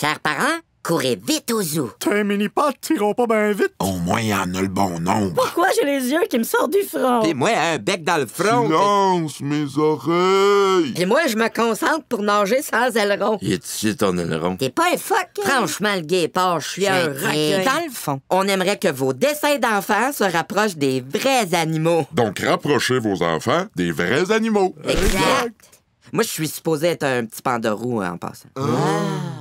Chers parents, courez vite aux zoo. Tes mini pattes tireront pas bien vite. Au moins, il y en a le bon nombre. Pourquoi j'ai les yeux qui me sortent du front? Pis moi, un bec dans le front. Silence, mes oreilles. Pis moi, je me concentre pour nager sans aileron. Y'a-tu est ton aileron? T'es pas un fuck. Hein? Franchement, le guépard, je suis un Et Dans le fond, on aimerait que vos dessins d'enfants se rapprochent des vrais animaux. Donc, rapprochez vos enfants des vrais animaux. Exact. Moi, je suis supposé être un petit pandorou hein, en passant. Ah.